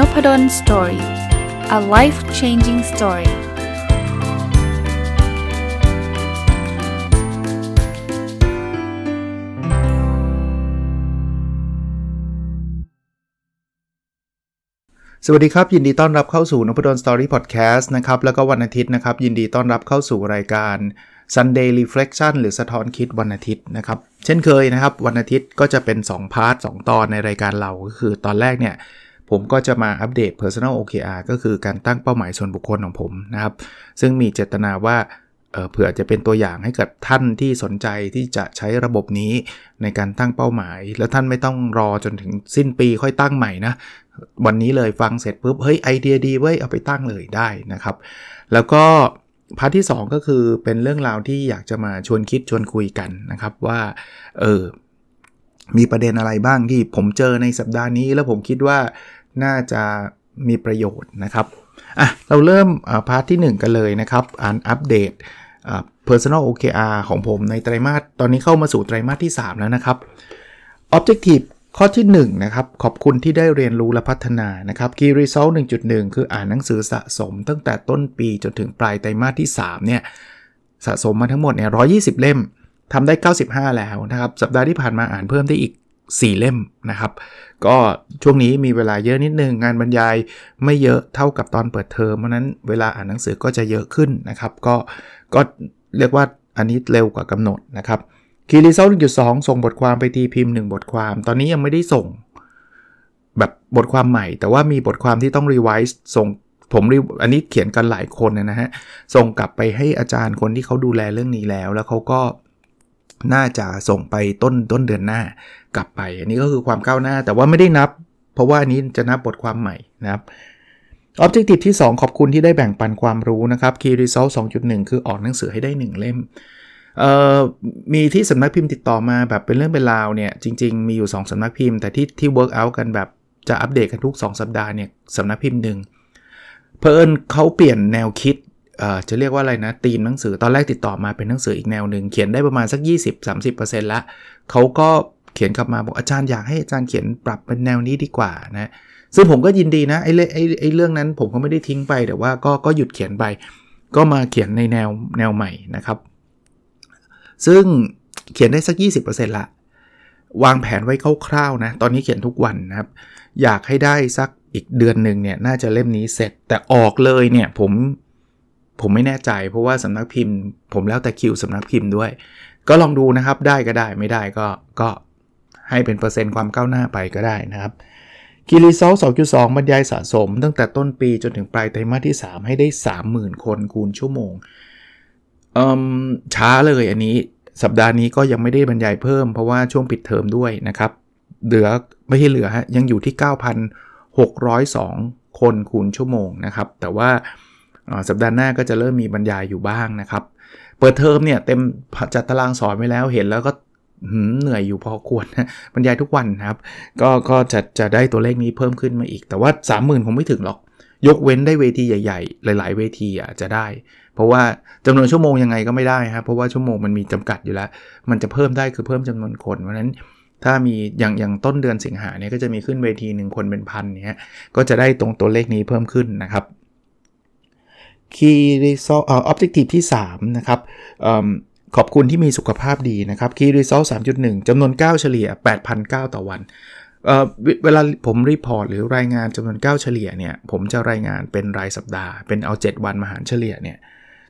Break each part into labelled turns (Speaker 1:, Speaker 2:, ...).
Speaker 1: n o p ด d o สตอรี่ a life changing story สวัสดีครับ ยินดีต้อนรับเข้าสู่นพดลสตอรี่พอดแคสต์นะครับ แล้วก็วันอาทิตย์นะครับ ยินดีต้อนรับเข้าสู่รายการ Sunday Reflection หรือสะท้อนคิดวันอาทิตย์นะครับ เช่นเคยนะครับ วันอาทิตย์ก็จะเป็น2พาร์ท2ตอนในรายการเราก็คือตอนแรกเนี่ยผมก็จะมาอัปเดต Personal OKR ก็คือการตั้งเป้าหมายส่วนบุคคลของผมนะครับ ซึ่งมีเจตนาว่าเผื่อจะเป็นตัวอย่างให้กับท่านที่สนใจที่จะใช้ระบบนี้ในการตั้งเป้าหมาย แล้วท่านไม่ต้องรอจนถึงสิ้นปีค่อยตั้งใหม่นะ วันนี้เลยฟังเสร็จปุ๊บเฮ้ยไอเดียดีเว้ยเอาไปตั้งเลยได้นะครับ แล้วก็พาร์ทที่ 2 ก็คือเป็นเรื่องราวที่อยากจะมาชวนคิดชวนคุยกันนะครับว่าเออมีประเด็นอะไรบ้างที่ผมเจอในสัปดาห์นี้แล้วผมคิดว่าน่าจะมีประโยชน์นะครับอ่ะเราเริ่มพาร์ทที่ 1 กันเลยนะครับอ่านอัปเดต Personal OKR ของผมในไตรมาสตอนนี้เข้ามาสู่ไตรมาสที่ 3 แล้วนะครับ Objective ข้อที่ 1 นะครับ ขอบคุณที่ได้เรียนรู้และพัฒนานะครับ Key Result 1.1 คืออ่านหนังสือสะสม ตั้งแต่ต้นปีจนถึงปลายไตรมาสที่ 3 เนี่ย สะสมมาทั้งหมดเนี่ย120 เล่มทำได้ 95 แล้วนะครับสัปดาห์ที่ผ่านมาอ่านเพิ่มได้อีก4 เล่มนะครับ ก็ช่วงนี้มีเวลาเยอะนิดนึงงานบรรยายไม่เยอะเท่ากับตอนเปิดเทอมเพราะนั้นเวลาอ่านหนังสือก็จะเยอะขึ้นนะครับก็ก็เรียกว่าอันนี้เร็วกว่ากำหนดนะครับคีรีเซลหนึ่งจุดสองส่งบทความไปตีพิมพ์ 1 บทความตอนนี้ยังไม่ได้ส่งแบบบทความใหม่ แต่ว่ามีบทความที่ต้องรีไวซ์ส่งผมรีอันนี้เขียนกันหลายคนนะฮะส่งกลับไปให้อาจารย์คนที่เขาดูแลเรื่องนี้แล้ว แล้วเขาก็น่าจะส่งไปต้นต้นเดือนหน้ากลับไป อันนี้ก็คือความก้าวหน้าแต่ว่าไม่ได้นับ เพราะว่าอันนี้จะนับบทความใหม่นะครับออบเจกตีที่ 2 ขอบคุณที่ได้แบ่งปันความรู้นะครับ Key Result 2.1 คือออกหนังสือให้ได้ 1 เล่มมีที่สำนักพิมพ์ติดต่อมาแบบเป็นเรื่องเป็นราวเนี่ยจริง ๆมีอยู่ 2สำนักพิมพ์ แต่ที่ที่ work out กันแบบจะอัปเดตกันทุก2สัปดาห์เนี่ยสำนักพิมพ์หนึ่งเพอินเขาเปลี่ยนแนวคิดจะเรียกว่าอะไรนะตีนหนังสือตอนแรกติดต่อมาเป็นหนังสืออีกแนวหนึ่งเขียนได้ประมาณสัก 20-30%ละเขาก็เขียนกลับมาบอกอาจารย์อยากให้อาจารย์เขียนปรับเป็นแนวนี้ดีกว่านะซึ่งผมก็ยินดีนะไอ้เรื่องไอ้ไอ้เรื่องนั้นผมก็ไม่ได้ทิ้งไปแต่ว่าก็ก็หยุดเขียนไปก็มาเขียนในแนวแนวใหม่นะครับ ซึ่งเขียนได้สัก 20%ละวางแผนไว้คร่าวๆนะตอนนี้เขียนทุกวันนะครับ อยากให้ได้สักอีกเดือนหนึ่งเนี่ยน่าจะเล่มนี้เสร็จแต่ออกเลยเนี่ยผมผมไม่แน่ใจเพราะว่าสำนักพิมพ์ ผมแล้วแต่คิวสำนักพิมพ์ด้วย ก็ลองดูนะครับ ได้ก็ได้ไม่ได้ก็ก็ให้เป็นเปอร์เซ็นต์ความก้าวหน้าไปก็ได้นะครับคีรีเซล2.2 บรรยายสะสมตั้งแต่ต้นปี จนถึงปลายไตรมาสที่ 3 ให้ได้ 30,000 คนคูณชั่วโมงช้าเลยอันนี้สัปดาห์นี้ก็ยังไม่ได้บรรยายเพิ่มเพราะว่าช่วงปิดเทอมด้วยนะครับ เหลือไม่ใช่เหลือฮะยังอยู่ที่ 9,602คนคูณชั่วโมงนะครับแต่ว่าสัปดาห์หน้าก็จะเริ่มมีบรรยายอยู่บ้างนะครับ เปิดเทอมเนี่ย เต็มจัดตารางสอนไว้แล้วเห็นแล้วก็เหนื่อยอยู่พอควรบรรยายทุกวันนะครับ ก็ก็จะจะได้ตัวเลขนี้เพิ่มขึ้นมาอีก แต่ว่า 30,000คงไม่ถึงหรอก ยกเว้นได้เวทีใหญ่ๆ หลาย ๆ เวทีอาจจะได้ เพราะว่าจำนวนชั่วโมงยังไงก็ไม่ได้ครับเพราะว่าชั่วโมงมันมีจำกัดอยู่แล้ว มันจะเพิ่มได้คือเพิ่มจำนวนคนเพราะนั้นถ้ามีอย่างอย่างต้นเดือนสิงหาเนี่ยก็จะมีขึ้นเวทีหนึ่งคนเป็นพันเนี่ยก็จะได้ตรงตัวเลขนี้เพิ่มขึ้นนะครับ Key Result เอ่อ Objective ที่3นะครับขอบคุณที่มีสุขภาพดีนะครับ Key Result 3.1จำนวน 9 เฉลี่ย8,009ต่อวันเเวลาผมรีพอร์ตหรือรายงานจำนวน9เฉลี่ยเนี่ย ผมจะรายงานเป็นรายสัปดาห์ เป็นเอา 7 วันมาหารเฉลี่ยเนี่ย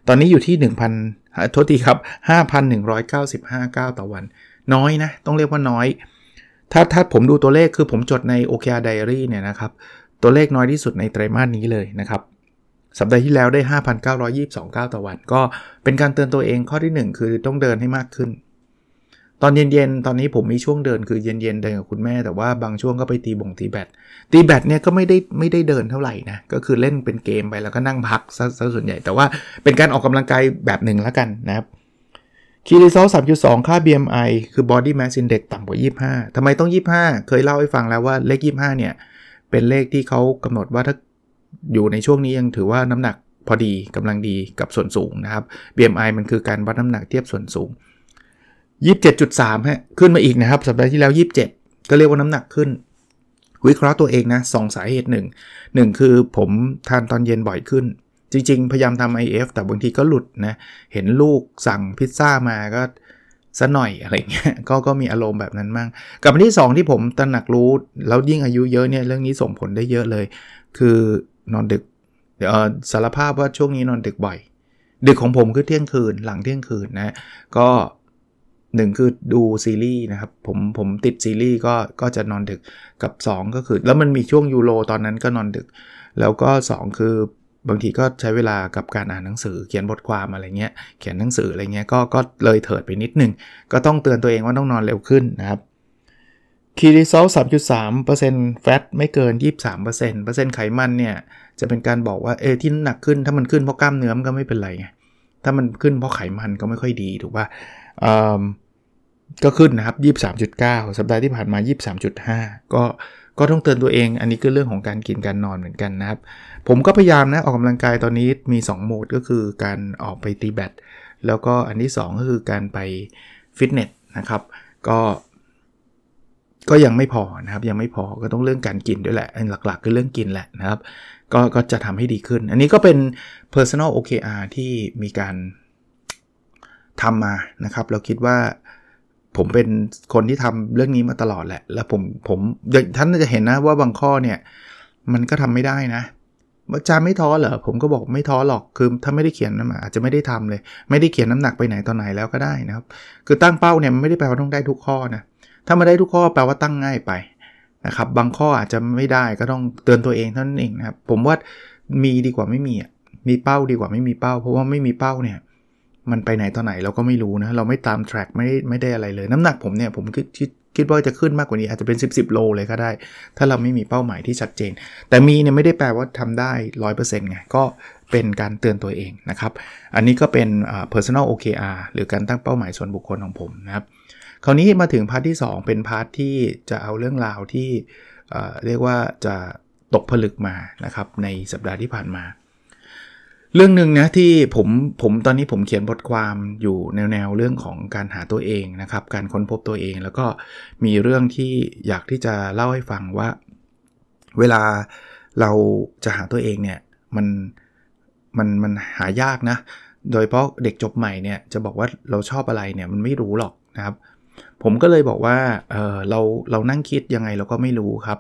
Speaker 1: ตอนนี้อยู่ที่1,000โทษทีครับ5,195 9 ต่อวัน น้อยนะ ต้องเรียกว่าน้อย ถ้าถ้าผมดูตัวเลขคือผมจดใน OKR Diary เนี่ยนะครับ ตัวเลขน้อยที่สุดในไตรมาสนี้เลยนะครับสัปดาห์ที่แล้วได้ 5,922 ก้าวต่อวัน ก็เป็นการเตือนตัวเองข้อที่ 1 คือต้องเดินให้มากขึ้น ตอนเย็นๆ ตอนนี้ผมมีช่วงเดินคือเย็นๆเดินกับคุณแม่ แต่ว่าบางช่วงก็ไปตีบงตีแบต ตีแบตเนี่ยก็ไม่ได้ไม่ได้เดินเท่าไหร่นะ ก็คือเล่นเป็นเกมไปแล้วก็นั่งพักซะส่วนใหญ่ แต่ว่าเป็นการออกกำลังกายแบบหนึ่งแล้วกันนะครับคีรีโซล3.2 ค่า BMI คือ Body Mass Index ต่ำกว่า 25ทำไมต้อง 25 เคยเล่าให้ฟังแล้วว่าเลข 25 เนี่ยเป็นเลขที่เขากำหนดว่าถ้าอยู่ในช่วงนี้ยังถือว่าน้ำหนักพอดีกำลังดีกับส่วนสูงนะครับ BMI มันคือการวัดน้ำหนักเทียบส่วนสูง 27.3ฮะขึ้นมาอีกนะครับ สัปดาห์ที่แล้ว 27 ก็เรียกว่าน้ำหนักขึ้น วิเคราะห์ตัวเองนะ สองสาเหตุหนึ่งหนึ่งคือผมทานตอนเย็นบ่อยขึ้น จริงๆ พยายามทำ IF แต่บางทีก็หลุดนะ เห็นลูกสั่งพิซซ่ามาก็ซะหน่อยอะไรเงี้ยก็ก็มีอารมณ์แบบนั้นมั่งกับที่ 2 ที่ผมตระหนักรู้แล้วยิ่งอายุเยอะเนี่ยเรื่องนี้ส่งผลได้เยอะเลย คือนอนดึก เดี๋ยวสารภาพว่าช่วงนี้นอนดึกบ่อย ดึกของผมคือเที่ยงคืน หลังเที่ยงคืนนะ ก็หนึ่งคือดูซีรีส์นะครับผมผมติดซีรีส์ก็ก็จะนอนดึกกับ 2 ก็คือ แล้วมันมีช่วงยูโรตอนนั้นก็นอนดึก แล้วก็ 2 คือบางทีก็ใช้เวลากับการอ่านหนังสือ เขียนบทความอะไรเงี้ยเขียนหนังสืออะไรเงี้ยก็ก็เลยเถิดไปนิดนึงก็ต้องเตือนตัวเองว่าต้องนอนเร็วขึ้นนะครับคีรีโซล3.3เปอร์เซ็นต์แฟตไม่เกิน 23เปอร์เซ็นต์เปอร์เซ็นต์ไขมันเนี่ย จะเป็นการบอกว่า เอที่หนักขึ้น ถ้ามันขึ้นเพราะกล้ามเนื้อมันก็ไม่เป็นไรไง ถ้ามันขึ้นเพราะไขมันก็ไม่ค่อยดีถูกป่ะก็ขึ้นนะครับ 23.9 สัปดาห์ที่ผ่านมา 23.5 ก็ ก็ต้องเตือนตัวเอง อันนี้ก็เรื่องของการกิน การนอนเหมือนกันนะครับ ผมก็พยายามนะ ออกกำลังกายตอนนี้มี 2โหมดก็คือการออกไปตีแบตแล้วก็อันที่2ก็คือการไปฟิตเนสนะครับ ก็ก็ยังไม่พอนะครับ ยังไม่พอก็ต้องเรื่องการกินด้วยแหละหลัก ๆ คือเรื่องกินแหละนะครับ ก็ก็จะทำให้ดีขึ้น อันนี้ก็เป็น personal OKR ที่มีการทำมานะครับ เราคิดว่าผมเป็นคนที่ทำเรื่องนี้มาตลอดแหละ แล้วผมผมท่านจะเห็นนะว่าบางข้อเนี่ยมันก็ทำไม่ได้นะอาจารย์ไม่ท้อเหรอผมก็บอกไม่ท้อหรอก คือถ้าไม่ได้เขียนน้ำหนักอาจจะไม่ได้ทำเลย ไม่ได้เขียนน้ำหนักไปไหนตอนไหนแล้วก็ได้นะครับ คือตั้งเป้าเนี่ยมันไม่ได้แปลว่าต้องได้ทุกข้อนะถ้ามาได้ทุกข้อแปลว่าตั้งง่ายไปนะครับบางข้ออาจจะไม่ได้ก็ต้องเตือนตัวเองเท่านั้นเองนะครับผมว่ามีดีกว่าไม่มีมีเป้าดีกว่าไม่มีเป้าเพราะว่าไม่มีเป้าเนี่ยมันไปไหนตอนไหนเราก็ไม่รู้นะเราไม่ตามแทร็กไม่ไม่ได้อะไรเลยน้ำหนักผมเนี่ยผมคิดคิดคิดว่าจะขึ้นมากกว่านี้อาจจะเป็น 10บสโล เลยก็ได้ ถ้าเราไม่มีเป้าหมายที่ชัดเจน แต่มีเนี่ยไม่ได้แปลว่าทำได้ร้อยเปอร์เซนต์ไงก็เป็นการเตือนตัวเองนะครับ อันนี้ก็เป็น personal OKR หรือการตั้งเป้าหมายส่วนบุคคลของผมนะครับคราวนี้มาถึงพาร์ทที่ 2 เป็นพาร์ทที่จะเอาเรื่องราวที่เรียกว่าจะตกผลึกมานะครับ ในสัปดาห์ที่ผ่านมา เรื่องหนึ่งนะที่ผมผมตอนนี้ผมเขียนบทความอยู่แนวแนวเรื่องของการหาตัวเองนะครับ การค้นพบตัวเอง แล้วก็มีเรื่องที่อยากที่จะเล่าให้ฟังว่า เวลาเราจะหาตัวเองเนี่ยมันมันมันหายากนะ โดยเพราะเด็กจบใหม่เนี่ยจะบอกว่าเราชอบอะไรเนี่ยมันไม่รู้หรอกนะครับผมก็เลยบอกว่าเออเราเรานั่งคิดยังไงเราก็ไม่รู้ครับ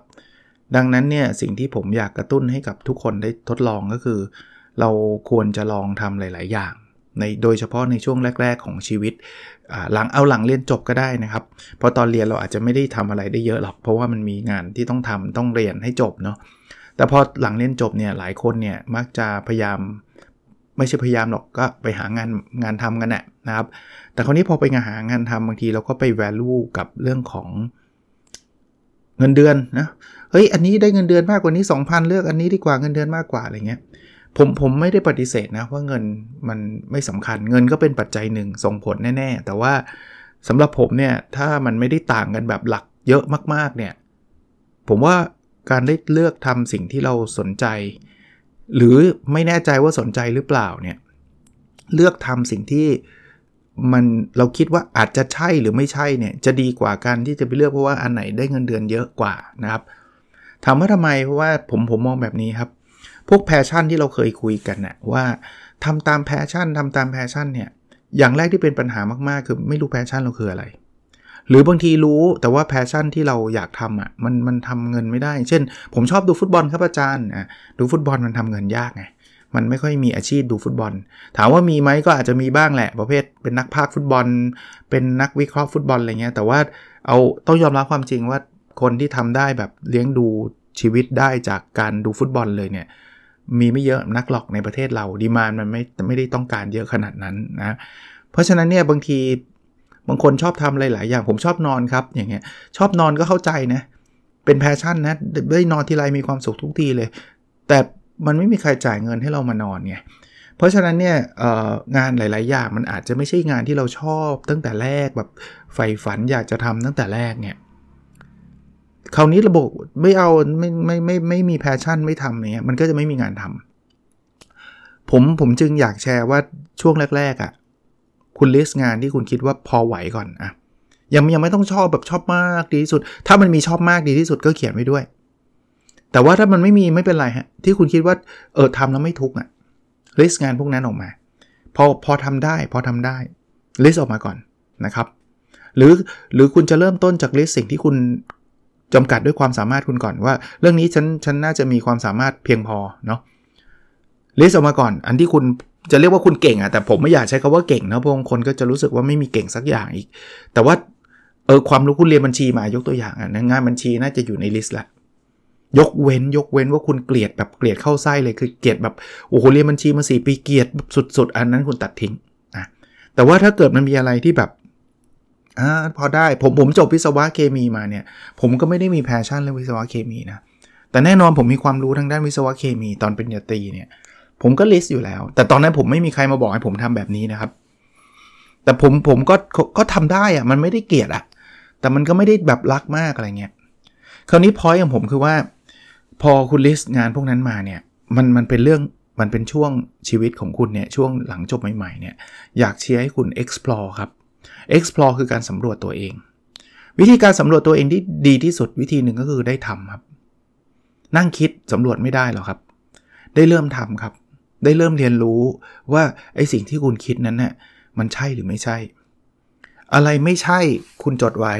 Speaker 1: ดังนั้นเนี่ยสิ่งที่ผมอยากกระตุ้นให้กับทุกคนได้ทดลองก็คือ เราควรจะลองทำหลาย ๆ อย่าง ในโดยเฉพาะในช่วงแรก ๆ ของชีวิตหลังเอาหลังเรียนจบก็ได้นะครับ เพราะตอนเรียนเราอาจจะไม่ได้ทำอะไรได้เยอะหรอก เพราะว่ามันมีงานที่ต้องทำต้องเรียนให้จบเนาะแต่พอหลังเรียนจบเนี่ยหลายคนเนี่ยมักจะพยายามไม่ใช่พยายามหรอกก็ไปหางานงานทำกันแหละนะครับ แต่คราวนี้พอไปงหางานทำบางที เราก็ไปแวลูกับเรื่องของเงินเดือนนะเฮ้ยอันนี้ได้เงินเดือนมากกว่านี้ 2,000 เลือกอันนี้ดีกว่าเงินเดือนมากกว่าอะไรเงี้ยผมผมไม่ได้ปฏิเสธนะว่าเงินมันไม่สำคัญเงินก็เป็นปัจจัยหนึ่งส่งผลแน่ ๆ แต่ว่าสำหรับผมเนี่ยถ้ามันไม่ได้ต่างกันแบบหลักเยอะมาก ๆเนี่ยผมว่าการได้เลือกทำสิ่งที่เราสนใจหรือไม่แน่ใจว่าสนใจหรือเปล่าเนี่ยเลือกทำสิ่งที่มันเราคิดว่าอาจจะใช่หรือไม่ใช่เนี่ยจะดีกว่าการที่จะไปเลือกเพราะว่าอันไหนได้เงินเดือนเยอะกว่านะครับถามว่าทำไมเพราะว่าผมผมมองแบบนี้ครับพวกแพชชั่นที่เราเคยคุยกันนะว่าทำตามแพชชั่นทำตามแพชชั่นเนี่ยอย่างแรกที่เป็นปัญหามากๆ คือไม่รู้แพชชั่นเราคืออะไรหรือบางทีรู้แต่ว่าแพชชั่นที่เราอยากทำอ่ะมันมันทำเงินไม่ได้ เช่น ผมชอบดูฟุตบอลครับอาจารย์อ่ะดูฟุตบอลมันทำเงินยากไงมันไม่ค่อยมีอาชีพดูฟุตบอล ถามว่ามีไหมก็อาจจะมีบ้างแหละ ประเภท เป็นนักพากฟุตบอล เป็นนักวิเคราะห์ฟุตบอลอะไรเงี้ยแต่ว่าเอาต้องยอมรับความจริงว่าคนที่ทำได้แบบเลี้ยงดูชีวิตได้จากการดูฟุตบอลเลยเนี่ย มีไม่เยอะนักหลอกในประเทศเรา ดีมานมันไม่ไม่ได้ต้องการเยอะขนาดนั้นนะเพราะฉะนั้นเนี่ยบางทีบางคนชอบทำหลาย ๆ อย่างผมชอบนอนครับอย่างเงี้ยชอบนอนก็เข้าใจนะเป็นแพชชั่นนะได้นอนทีไรมีความสุขทุกทีเลย แต่มันไม่มีใครจ่ายเงินให้เรามานอนไงเพราะฉะนั้นเนี่ยงานหลายๆอย่าง มันอาจจะไม่ใช่งานที่เราชอบ ตั้งแต่แรกแบบใฝ่ฝันอยากจะทำตั้งแต่แรกเนี่ยคราวนี้ระบบไม่เอาไม่ไม่ไมไม่ไม่มีแพชชั่นไม่ทำเนี่ยมันก็จะไม่มีงานทำผมผมจึงอยากแชร์ว่าช่วงแรกๆอะ่ะคุณลิสต์งานที่คุณคิดว่าพอไหวก่อนอะยังยังไม่ต้องชอบแบบชอบมากดีที่สุด ถ้ามันมีชอบมากดีที่สุดก็เขียนไว้ด้วย แต่ว่าถ้ามันไม่มีไม่เป็นไรฮะที่คุณคิดว่าเออทำแล้วไม่ทุกอะ่ะลิสต์งานพวกนั้นออกมาพอพอทำได้พอทำได้ ลิสต์ออกมาก่อนนะครับ หรือหรือคุณจะเริ่มต้นจากลิสต์สิ่งที่คุณจำกัดด้วยความสามารถคุณก่อนว่าเรื่องนี้ฉันฉันน่าจะมีความสามารถเพียงพอเนาะลิสต์ออกมาก่อน อันที่คุณจะเรียกว่าคุณเก่งอะแต่ผมไม่อยากใช้คาว่าเก่งนะบางคนก็จะรู้สึกว่าไม่มีเก่งสักอย่างอีก แต่ว่าเออความรู้คุณเรียนบัญชีมา ยกตัวอย่างอ่ะงานบัญชีน่าจะอยู่ในลิสต์ละยกเว้น ยกเว้นว่าคุณเกลียดแบบเกลียดเข้าไส้เลยคือเกลียดแบบโอ้โหเรียนบัญชีมาสี่ปีเกลียดสุด ๆ อันนั้นคุณตัดทิ้งอ่ะแต่ว่าถ้าเกิดมันมีอะไรที่แบบอ่าพอได้ผมผมจบวิศวะเคมีมาเนี่ย ผมก็ไม่ได้มีแพชชั่นเรื่องวิศวะเคมีนะแต่แน่นอนผมมีความรู้ทางด้านวิศวะเคมี ตอนเป็นญาตีเนี่ยผมก็ลิสต์อยู่แล้ว แต่ตอนนั้นผมไม่มีใครมาบอกให้ผมทำแบบนี้นะครับ แต่ผม ผมก็ก็ทำได้อะมันไม่ได้เกลียดอะแต่มันก็ไม่ได้แบบรักมากอะไรเงี้ย คราวนี้พอยของผมคือว่า พอคุณลิสต์งานพวกนั้นมาเนี่ย มันมันเป็นเรื่อง มันเป็นช่วงชีวิตของคุณเนี่ย ช่วงหลังจบใหม่ๆ เนี่ย อยากเชียร์ให้คุณ explore ครับ explore คือการสำรวจตัวเอง วิธีการสำรวจตัวเองที่ดีที่สุดวิธีหนึ่งก็คือได้ทำครับ นั่งคิดสำรวจไม่ได้หรอกครับ ได้เริ่มทำครับได้เริ่มเรียนรู้ว่าไอ้สิ่งที่คุณคิดนั้นนะ่ยมันใช่หรือไม่ใช่ อะไรไม่ใช่คุณจดไว้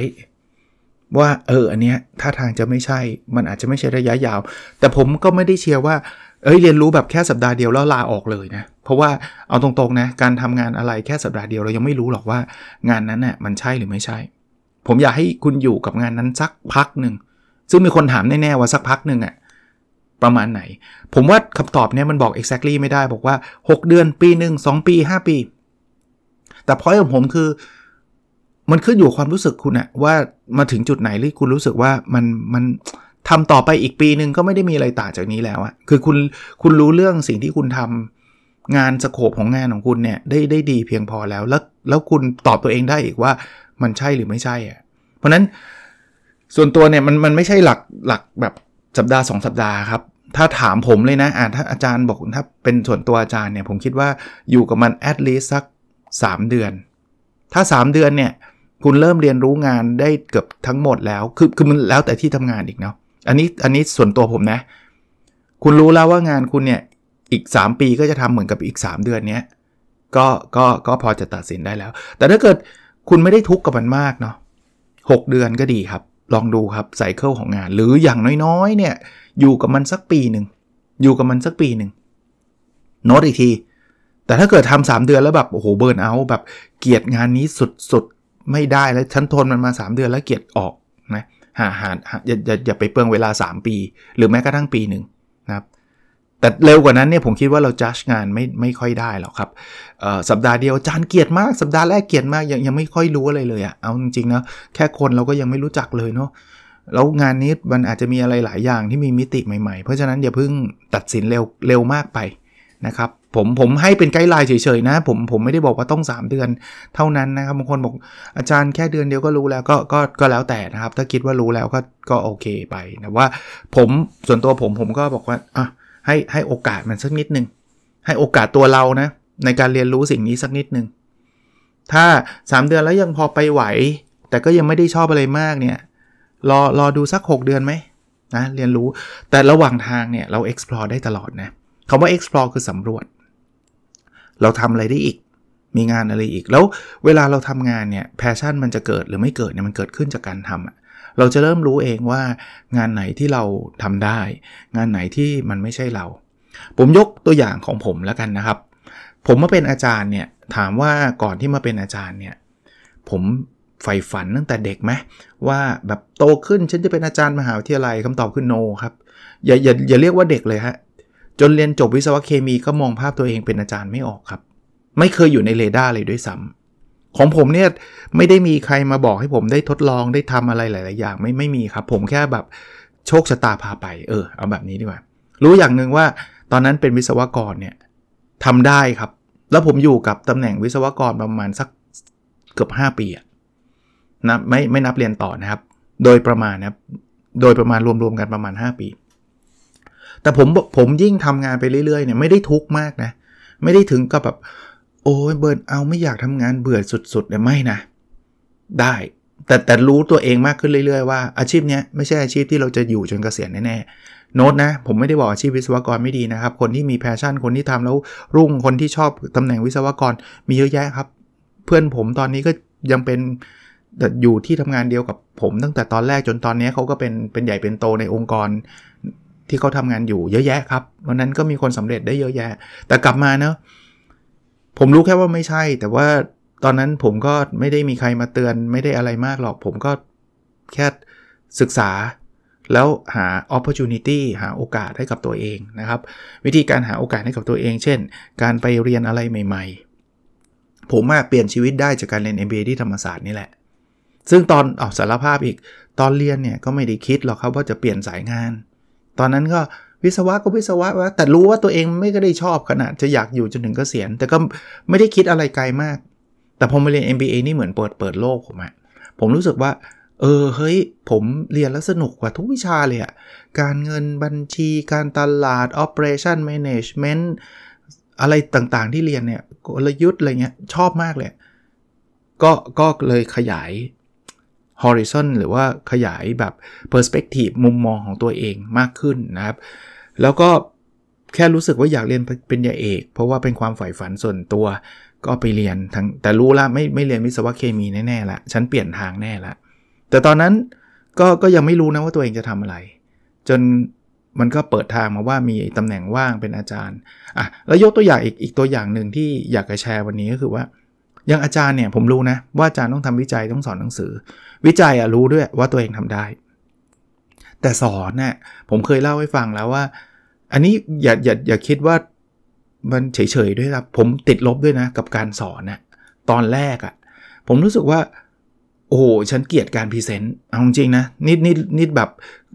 Speaker 1: ว่าเอออันเนี้ยท่าทางจะไม่ใช่ มันอาจจะไม่ใช่ระยะยาว แต่ผมก็ไม่ได้เชียร์ว่า เอ้ยเรียนรู้แบบแค่สัปดาห์เดียวแล้วลาออกเลยนะ เพราะว่าเอาตรงๆนะการทำงานอะไรแค่สัปดาห์เดียวเรายังไม่รู้หรอกว่า งานนั้นนะ่ยมันใช่หรือไม่ใช่ ผมอยากให้คุณอยู่กับงานนั้นสักพักหนึ่งซึ่งมีคนถามแน่ๆว่าสักพักหนึ่งอะ่ะประมาณไหน ผมว่าคำตอบเนี่ยมันบอก exactly ไม่ได้ บอกว่า 6 เดือนปีหนึ่ง2ปี 5 ปี แต่พอยของผมคือมันขึ้นอยู่ความรู้สึกคุณอะว่ามาถึงจุดไหนหรือคุณรู้สึกว่ามันมันทำต่อไปอีกปีหนึ่งก็ไม่ได้มีอะไรต่างจากนี้แล้วอะคือคุณคุณรู้เรื่องสิ่งที่คุณทำงานสโคปของงานของคุณเนี่ย ได้ได้ดีเพียงพอแล้วแล้วแล้วคุณตอบตัวเองได้อีกว่า มันใช่หรือไม่ใช่อะเพราะนั้นส่วนตัวเนี่ยมันมันไม่ใช่หลักหลักแบบสัปดาห์2สัปดาห์ครับถ้าถามผมเลยนะอ่าถ้าอาจารย์บอกถ้าเป็นส่วนตัวอาจารย์เนี่ยผมคิดว่าอยู่กับมัน at least สัก3 เดือน ถ้า 3 เดือนเนี่ย คุณเริ่มเรียนรู้งานได้ เกือบทั้งหมดแล้ว คือคือมันแล้วแต่ที่ทำงานอีกเนาะอันนี้อันนี้ส่วนตัวผมนะ คุณรู้แล้วว่างานคุณเนี่ย อีก 3 ปีก็จะทำเหมือนกับอีก 3 เดือนเนี้ยก็ก็ก็พอจะตัดสินได้แล้ว แต่ถ้าเกิดคุณไม่ได้ทุกข์กับมันมากเนาะหเดือนก็ดีครับลองดูครับไซเคิลของงาน หรืออย่างน้อยๆ เนี่ยอยู่กับมันสักปีหนึ่งอยู่กับมันสักปีหนึ่งโน้ตอีกที แต่ถ้าเกิดทำสามเดือนแล้วแบบโอ้โหเบิร์นเอา แบบเกียดงานนี้สุดๆ ไม่ได้แล้วฉันทนมันมา 3 เดือนแล้วเกียดออกนะหาหาอย่าอย่าอย่าไปเปลืองเวลา 3 ปีหรือแม้กระทั่งปีหนึ่งนะครับแต่เร็วกว่านั้นเนี่ยผมคิดว่าเราจัดงานไม่ไม่ค่อยได้หรอกครับสัปดาห์เดียวจานเกียดมากสัปดาห์แรกเกียดมากยังยังไม่ค่อยรู้อะไรเลยอะ่ะเอาจริงๆนะแค่คนเราก็ยังไม่รู้จักเลยเนาะแล้วงานนี้มันอาจจะมีอะไรหลายอย่างที่มีมิติใหม่ๆ เพราะฉะนั้นอย่าเพิ่งตัดสินเร็วเร็วมากไปนะครับ ผมผมให้เป็นไกด์ไลน์เฉยๆนะ ผมผมไม่ได้บอกว่าต้อง 3 เดือนเท่านั้นนะครับบางคนบอกอาจารย์แค่เดือนเดียวก็รู้แล้วก็ก็ก็แล้วแต่นะครับ ถ้าคิดว่ารู้แล้วก็ก็โอเคไปแต่ว่าผมส่วนตัวผมผมก็บอกว่าอ่ะให้ให้โอกาสมันสักนิดหนึ่ง ให้โอกาสตัวเรานะในการเรียนรู้สิ่งนี้สักนิดหนึ่ง ถ้า 3 เดือนแล้วยังพอไปไหว แต่ก็ยังไม่ได้ชอบอะไรมากเนี่ยรอรอดูสัก 6 เดือนไหมนะเรียนรู้แต่ระหว่างทางเนี่ยเรา explore ได้ตลอดนะคำว่า explore คือสำรวจ เราทำอะไรได้อีก มีงานอะไรอีก แล้วเวลาเราทำงานเนี่ย passion มันจะเกิดหรือไม่เกิดเนี่ยมันเกิดขึ้นจากการทำอะเราจะเริ่มรู้เองว่างานไหนที่เราทำได้ งานไหนที่มันไม่ใช่เรา ผมยกตัวอย่างของผมแล้วกันนะครับ ผมมาเป็นอาจารย์เนี่ยถามว่าก่อนที่มาเป็นอาจารย์เนี่ยผมใฝ่ฝันตั้งแต่เด็กไหมว่าแบบโตขึ้นฉันจะเป็นอาจารย์มหาวิทยาลัยคำตอบคือโ no ครับอย่าอย่าอย่าเรียกว่าเด็กเลยฮะจนเรียนจบวิศวะเคมีก็มองภาพตัวเองเป็นอาจารย์ไม่ออกครับ ไม่เคยอยู่ในเรดาร์เลยด้วยซ้ำของผมเนี่ยไม่ได้มีใครมาบอกให้ผมได้ทดลองได้ทำอะไรหลาย ๆ อย่างไม่ไม่มีครับ ผมแค่แบบโชคชะตาพาไปเออเอาแบบนี้ดีกว่ารู้อย่างหนึ่งว่าตอนนั้นเป็นวิศวกรเนี่ยทำได้ครับ แล้วผมอยู่กับตำแหน่งวิศวกรประมาณสักเกือบ5ปีนะไม่ไม่นับเรียนต่อนะครับ โดยประมาณนะโดยประมาณรวม ๆ กันประมาณ 5 ปี แต่ผมผมยิ่งทำงานไปเรื่อย ๆ เนี่ยไม่ได้ทุกข์มากนะไม่ได้ถึงกับแบบโอ้ยเบิร์นเอาไม่อยากทำงานเบื่อสุดๆเลยไม่นะได้แต่แต่รู้ตัวเองมากขึ้นเรื่อยๆ ว่าอาชีพเนี้ยไม่ใช่อาชีพที่เราจะอยู่จนเกษียณแน่ๆโน้ตนะผมไม่ได้บอกอาชีพวิศวกรไม่ดีนะครับ คนที่มีแพชชั่นคนที่ทำแล้ว รุ่งคนที่ชอบตำแหน่งวิศวกรมีเยอะแยะครับ เพื่อนผมตอนนี้ก็ยังเป็นอยู่ที่ทำงานเดียวกับผม ตั้งแต่ตอนแรกจนตอนนี้เขาก็เป็นเป็นใหญ่เป็นโตในองค์กร ที่เขาทำงานอยู่เยอะแยะครับวันนั้นก็มีคนสำเร็จได้เยอะแยะ แต่กลับมาเนอะผมรู้แค่ว่าไม่ใช่ แต่ว่าตอนนั้นผมก็ไม่ได้มีใครมาเตือนไม่ได้อะไรมากหรอก ผมก็แค่ศึกษาแล้วหา opportunity หาโอกาสให้กับตัวเองนะครับ วิธีการหาโอกาสให้กับตัวเอง เช่น การไปเรียนอะไรใหม่ๆ ผมมาเปลี่ยนชีวิตได้จากการเรียน MBA ที่ธรรมศาสตร์นี่แหละซึ่งตอนออกสารภาพอีกตอนเรียนเนี่ยก็ไม่ได้คิดหรอกครับว่าจะเปลี่ยนสายงาน ตอนนั้นก็วิศวะก็วิศวะวะ แต่รู้ว่าตัวเองไม่ก็ได้ชอบขนาดจะอยากอยู่จนถึงเกษียณ แต่ก็ไม่ได้คิดอะไรไกลมาก แต่พอมาเรียน MBA นี่เหมือนเปิดเปิดโลกผมอะผมรู้สึกว่า เออ เฮ้ย ผมเรียนแล้วสนุกกว่า ทุกวิชาเลยอะการเงินบัญชีการตลาด operation management อะไรต่างๆที่เรียนเนี่ยกลยุทธ์อะไรเงี้ยชอบมากเลย ก็ก็เลยขยาย horizon หรือว่าขยายแบบ perspective มุมมองของตัวเองมากขึ้นนะครับ แล้วก็แค่รู้สึกว่าอยากเรียนเป็นยาเอก เพราะว่าเป็นความใฝ่ฝันส่วนตัวก็ไปเรียนทั้งแต่รู้ละไม่ไม่เรียนวิศวะเคมีแน่ๆละ ฉันเปลี่ยนทางแน่ละแต่ตอนนั้นก็ก็ยังไม่รู้นะว่าตัวเองจะทำอะไร จนมันก็เปิดทางมาว่ามีตำแหน่งว่างเป็นอาจารย์อ่ะแล้วยกตัวอย่างอีกอีกตัวอย่างหนึ่งที่อยากจะแชร์วันนี้ก็คือว่ายังอาจารย์เนี่ยผมรู้นะว่าอาจารย์ต้องทำวิจัยต้องสอนหนังสือวิจัยอะรู้ด้วยว่าตัวเองทำได้ แต่สอนน่ยผมเคยเล่าให้ฟังแล้วว่า อันนี้อย่าอย่าอย่าคิดว่ามันเฉยๆด้วยครับ ผมติดลบด้วยนะกับการสอนนะตอนแรกอะผมรู้สึกว่า โอ้โห ฉันเกลียดการพรีเซนต์เอาจริงนะ นิดนิดนิดแบบ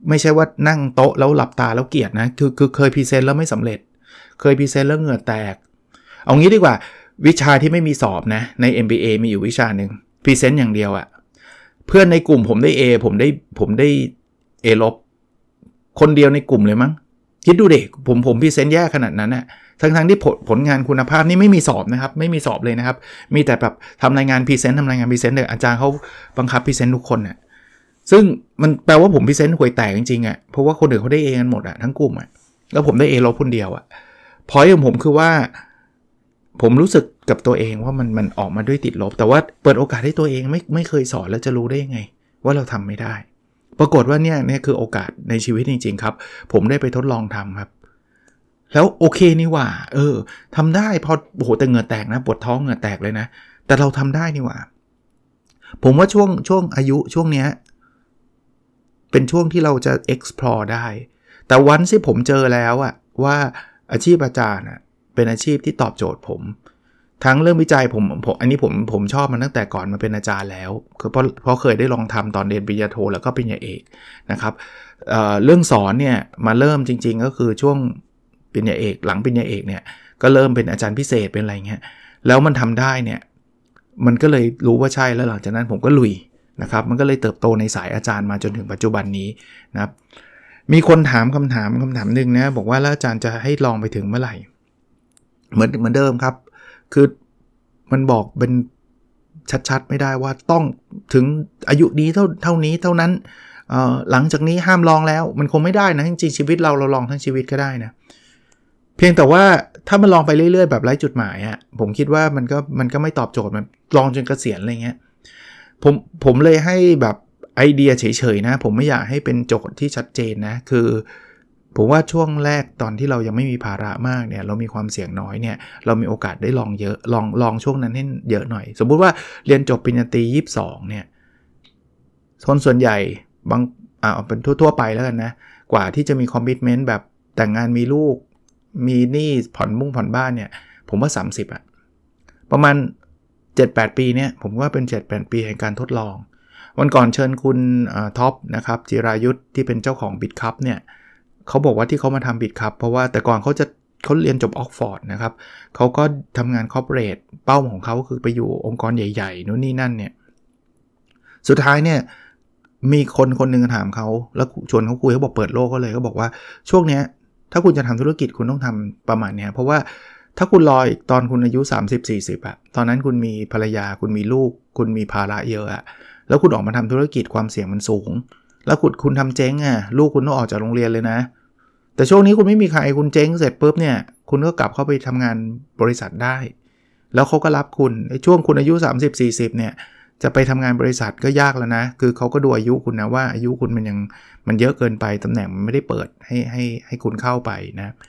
Speaker 1: ไม่ใช่ว่านั่งโต๊ะ แล้วหลับตาแล้วเกลียดนะ คือคือ เคยพรีเซนต์แล้วไม่สำเร็จ เคยพรีเซนต์แล้วเหงื่อแตก เอางี้ดีกว่า วิชาที่ไม่มีสอบนะ ใน MBA มีอยู่วิชาหนึ่งพรีเซนต์อย่างเดียวอะเพื่อนในกลุ่มผมได้ A ผมได้ผมได้ A ลบ คนเดียวในกลุ่มเลยมั้ง คิดดูเด็กผมผมพิเศษแย่ขนาดนั้นน่ะทั้งทั้งที่ผลผลงานคุณภาพนี่ไม่มีสอบนะครับ ไม่มีสอบเลยนะครับ มีแต่แบบทำรายงานพีเซนต์ทำรายงานพีเซนต์เลยอาจารย์เขาบังคับพีเซนต์ทุกคนน่ะซึ่งมันแปลว่าผมพีเซนต์ห่วยแตกจริงๆอะ่ะเพราะว่าคนอื่นเขาได้เอกันหมดอะ่ะทั้งกลุ่มอะ่ะแล้วผมได้เอลบคนเดียวอะ่ะพอยของผมคือว่าผมรู้สึกกับตัวเองว่ามันมันออกมาด้วยติดลบ แต่ว่าเปิดโอกาสให้ตัวเองไม่ไม่เคยสอนแล้วจะรู้ได้ยังไง ว่าเราทำไม่ได้ ปรากฏว่าเนี่ยเนี่ยคือโอกาสในชีวิตจริงๆครับ ผมได้ไปทดลองทำครับ แล้วโอเคนี่ว่า เออ ทำได้พอโอ้โหแต่เหงื่อแตกนะปวดท้องเหงื่อแตกเลยนะ แต่เราทำได้นี่ว่าผมว่าช่วงช่วงอายุช่วงเนี้ย เป็นช่วงที่เราจะ explore ได้ แต่วันที่ผมเจอแล้วอะว่าอาชีพอาจารย์อะเป็นอาชีพที่ตอบโจทย์ผม ทั้งเรื่องวิจัยผมผมอันนี้ผมผมชอบมันตั้งแต่ก่อนมาเป็นอาจารย์แล้วคือเพราะเพราะเคยได้ลองทำตอนเรียนปริญญาโท แล้วก็ปริญญาเอกนะครับเเรื่องสอนเนี่ยมาเริ่มจริง ๆ ก็คือช่วงปริญญาเอก หลังปริญญาเอกเนี่ยก็เริ่มเป็นอาจารย์พิเศษเป็นอะไรเงี้ยแล้วมันทำได้เนี่ยมันก็เลยรู้ว่าใช่แล้วหลังจากนั้นผมก็ลุยนะครับ มันก็เลยเติบโตในสายอาจารย์มาจนถึงปัจจุบันนี้นะครับ มีคนถามคำถามคำถามหนึ่งนะบอกว่าแล้วอาจารย์จะให้ลองไปถึงเมื่อไหร่เหมือนเหมือนเดิมครับ คือมันบอกเป็นชัดๆไม่ได้ว่าต้องถึงอายุนี้เท่าเท่านี้เท่านั้นหลังจากนี้ห้ามลองแล้วมันคงไม่ได้นะจริงๆชีวิตเราเราลองทั้งชีวิตก็ได้นะเพียงแต่ว่าถ้ามันลองไปเรื่อยๆแบบไร้จุดหมายอะผมคิดว่ามันก็มันก็ไม่ตอบโจทย์มันลองจนเกษียณอะไรเงี้ยผมผมเลยให้แบบไอเดียเฉยๆนะ ผมไม่อยากให้เป็นโจทย์ที่ชัดเจนนะ คือผมว่าช่วงแรกตอนที่เรายังไม่มีภาระมากเนี่ย เรามีความเสี่ยงน้อยเนี่ย เรามีโอกาสได้ลองเยอะลองลองช่วงนั้นให้เยอะหน่อย สมมุติว่าเรียนจบปริญญาตรี 22 เนี่ยคนส่วนใหญ่ บางอ่าเป็นทั่วๆ ไปแล้วกันนะ กว่าที่จะมีคอมมิชเมนต์แบบแต่งงานมีลูกมีหนี้ผ่อนมุ่งผ่อนบ้านเนี่ย ผมว่า 30อะประมาณ 7-8 ปีเนี่ย ผมว่าเป็น 7-8 ปีแห่งการทดลอง วันก่อนเชิญคุณท็อปนะครับจิรายุทธ์ที่เป็นเจ้าของบิตคัพเนี่ยเขาบอกว่าที่เขามาทำบิดครับ เพราะว่าแต่ก่อนเขาจะเขาเรียนจบออกฟอร์ดนะครับเขาก็ทำงานคอร์เปอเรทเป้าของเขาคือไปอยู่องค์กรใหญ่ๆนู่นนี่นั่นเนี่ยสุดท้ายเนี่ยมีคนคนหนึ่งถามเขาแล้วชวนเขาคุยเขาบอกเปิดโลกขาเลยเขาบอกว่าช่วงเนี้ยถ้าคุณจะทำธุรกิจคุณต้องทำประมาณเนี้ยเพราะว่าถ้าคุณรออีกตอนคุณอายุ 30-40อะตอนนั้นคุณมีภรรยาคุณมีลูกคุณมีภาระเยอะอะแล้วคุณออกมาทำธุรกิจความเสี่ยงมันสูงแล้วคุณคุณทำเจ๊งอะ่ะลูกคุณต้องออกจากโรงเรียนเลยนะแต่ช่วงนี้คุณไม่มีใครคุณเจ๊ง เสร็จปุ๊บเนี่ยคุณก็กลับเข้าไปทำงานบริษัทได้ แล้วเขาก็รับคุณในช่วงคุณอายุ30-40เนี่ย จะไปทำงานบริษัทก็ยากแล้วนะคือเขาก็ดูอายุคุณนะว่า อายุคุณมันยังมันเยอะเกินไป ตำแหน่งมันไม่ได้เปิดให้ให้ให้คุณเข้าไปนะเ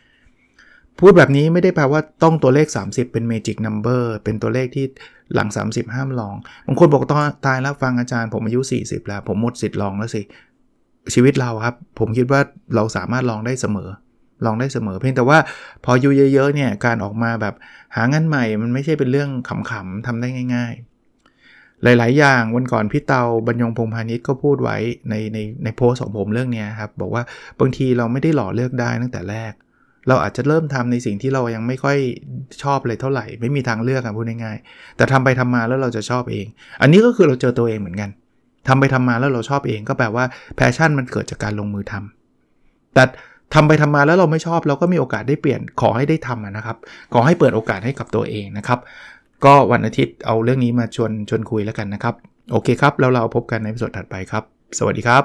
Speaker 1: พูดแบบนี้ไม่ได้แปลว่าต้องตัวเลข 30 เป็นเมจิกนัมเบอร์เป็นตัวเลขที่หลัง 30 ห้ามลองบางคนบอกตอนตายแล้วฟังอาจารย์ผมอายุ 40 แล้วผมหมดสิทธิ์ลองแล้วสิ ชีวิตเราครับ ผมคิดว่าเราสามารถลองได้เสมอ ลองได้เสมอ เพียงแต่ว่าพออยู่เยอะๆเนี่ย การออกมาแบบหางานใหม่มันไม่ใช่เป็นเรื่องขำๆทาได้ง่ายๆ หลายๆอย่างวันก่อนพี่เตาบรรยงพงพาณิชย์ก็พูดไว้ในในในโพสของผมเรื่องนี้ครับบอกว่าบางทีเราไม่ได้หล่อเลือกได้ตั้งแต่แรกเราอาจจะเริ่มทำในสิ่งที่เรายังไม่ค่อยชอบเลยเท่าไหร่ ไม่มีทางเลือกอะพูดง่ายๆ แต่ทำไปทำมาแล้วเราจะชอบเอง อันนี้ก็คือเราเจอตัวเองเหมือนกัน ทำไปทำมาแล้วเราชอบเองก็แปลว่าแพชชั่นมันเกิดจากการลงมือทำแต่ทำไปทำมาแล้วเราไม่ชอบเราก็มีโอกาสได้เปลี่ยนขอให้ได้ทำนะครับ ขอให้เปิดโอกาสให้กับตัวเองนะครับ ก็วันอาทิตย์เอาเรื่องนี้มาชวนชวนคุยแล้วกันนะครับ โอเคครับแล้วเราพบกันในสดถัดไปครับ สวัสดีครับ